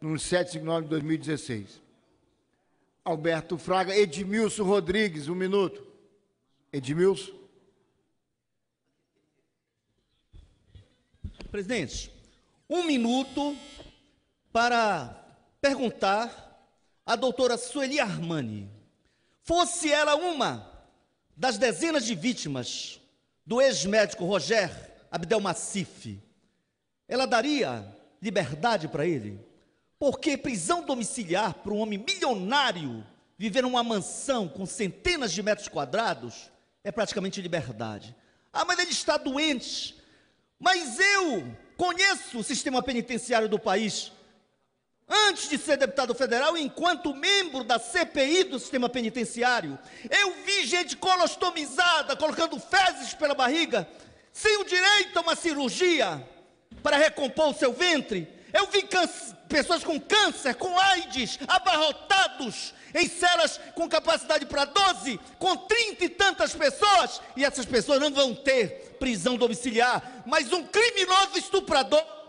no 759 de 2016. Alberto Fraga, Edmilson Rodrigues, um minuto. Edmilson. Presidente, um minuto para perguntar à doutora Sueli Armani. Fosse ela uma das dezenas de vítimas do ex-médico Roger Abdelmacife, ela daria liberdade para ele? Porque prisão domiciliar para um homem milionário viver numa mansão com centenas de metros quadrados é praticamente liberdade. Ah, mas ele está doente. Mas eu conheço o sistema penitenciário do país. Antes de ser deputado federal, enquanto membro da CPI do sistema penitenciário, eu vi gente colostomizada, colocando fezes pela barriga, sem o direito a uma cirurgia para recompor o seu ventre. Eu vi pessoas com câncer, com AIDS, abarrotados em celas com capacidade para 12, com 30 e tantas pessoas, e essas pessoas não vão ter prisão domiciliar, mas um criminoso estuprador